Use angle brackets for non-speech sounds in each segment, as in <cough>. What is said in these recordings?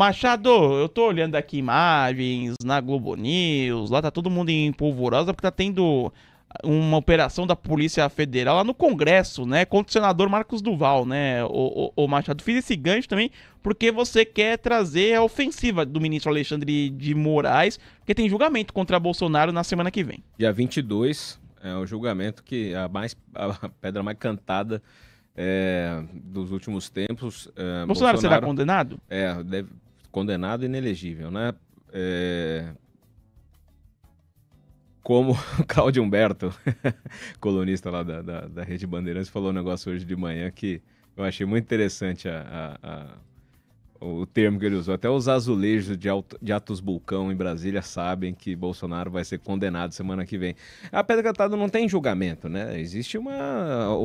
Machado, eu tô olhando aqui imagens na Globo News, lá tá todo mundo em polvorosa porque tá tendo ah, uma operação da Polícia Federal lá no Congresso, né? Contra o senador Marcos Duval, né? O, o, o Machado, fiz esse gancho também porque você quer trazer a ofensiva do ministro Alexandre de Moraes, porque tem julgamento contra Bolsonaro na semana que vem. Dia 22 é o julgamento que a, mais, a pedra mais cantada é, dos últimos tempos. É, eh, Bolsonaro, Bolsonaro, será condenado? É, deve, condenado inelegível, né? É... Como <laughs> Cláudio Humberto, <laughs> colunista lá da, da, da, Rede Bandeirantes, falou um negócio hoje de manhã que eu achei muito interessante a, a, a, o termo que ele usou. Até os azulejos de, alto, de Atos Bulcão em Brasília sabem que Bolsonaro vai ser condenado semana que vem. A Pedra Catada não tem julgamento, né? Existe uma.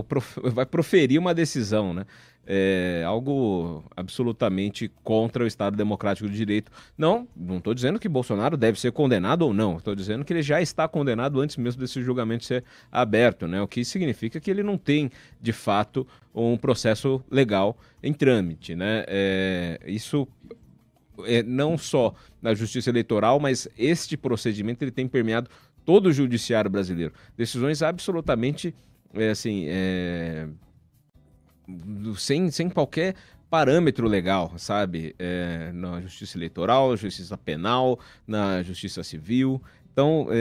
Prof, vai proferir uma decisão, né? é, algo absolutamente contra o Estado Democrático de Direito. Não, não estou dizendo que Bolsonaro deve ser condenado ou não. Estou dizendo que ele já está condenado antes mesmo desse julgamento ser aberto, né? O que significa que ele não tem, de fato, um processo legal em trâmite, né? É, isso é, não só na Justiça Eleitoral, mas este procedimento ele tem permeado todo o judiciário brasileiro. Decisões absolutamente é, assim, é, sem, sem qualquer parâmetro legal, sabe? É, na justiça eleitoral, na justiça penal, na justiça civil. Então, é,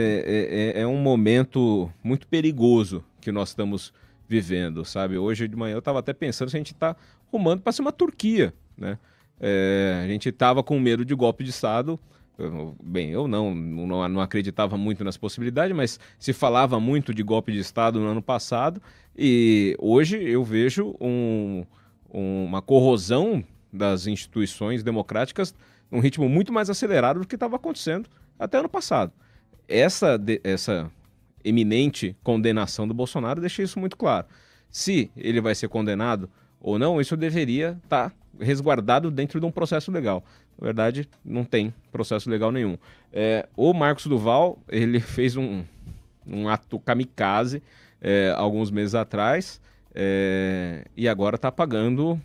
é, é, é um momento muito perigoso que nós estamos vivendo, sabe? Hoje de manhã eu estava até pensando se a gente está rumando para ser uma Turquia, né? É, a gente estava com medo de golpe de Estado, bem, eu não, não, não acreditava muito nas possibilidades, mas se falava muito de golpe de Estado no ano passado e hoje eu vejo um, uma corrosão das instituições democráticas num ritmo muito mais acelerado do que estava acontecendo até ano passado. Essa, de, essa eminente condenação do Bolsonaro deixa isso muito claro. Se ele vai ser condenado ou não, isso deveria estar tá resguardado dentro de um processo legal. Na verdade, não tem processo legal nenhum. É, o Marcos Duval, ele <laughs> fez um, um ato kamikaze é, alguns meses atrás é, e agora está pagando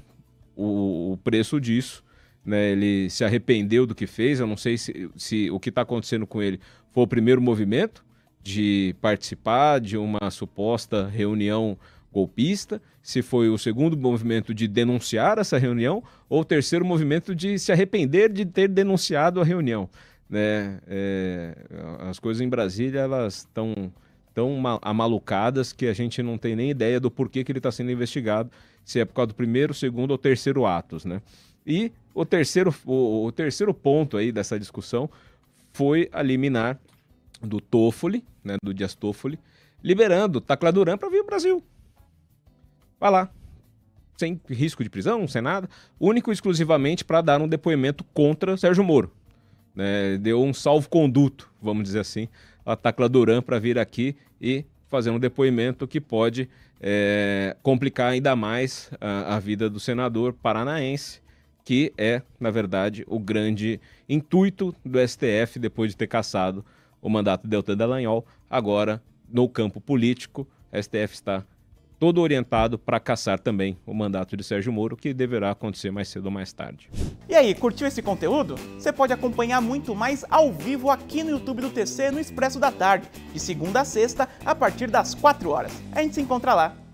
o, o, preço disso. Né? Ele se arrependeu do que fez. Eu não sei se, se o que está acontecendo com ele foi o primeiro movimento de participar de uma suposta reunião golpista, se foi o segundo movimento de denunciar essa reunião ou o terceiro movimento de se arrepender de ter denunciado a reunião. Né? É, as coisas em Brasília elas estão tão amalucadas que a gente não tem nem ideia do porquê que ele está sendo investigado, se é por causa do primeiro, segundo ou terceiro atos, né? E o terceiro, o, o terceiro ponto aí dessa discussão foi a liminar do Toffoli, né, do Dias Toffoli, liberando Tacla Duran para vir ao Brasil. Vai lá. Sem risco de prisão, sem nada. Único e exclusivamente para dar um depoimento contra Sérgio Moro. Né? Deu um salvo-conduto, vamos dizer assim, a Tacla Duran para vir aqui e fazer um depoimento que pode é, complicar ainda mais a, a vida do senador paranaense que é, na verdade, o grande intuito do STF depois de ter cassado o mandato de Deltan Dallagnol. Agora, no campo político, STF está todo orientado para caçar também o mandato de Sérgio Moro, que deverá acontecer mais cedo ou mais tarde. E aí, curtiu esse conteúdo? Você pode acompanhar muito mais ao vivo aqui no YouTube do TC no Expresso da Tarde, de segunda a sexta, a partir das 4 horas. A gente se encontra lá.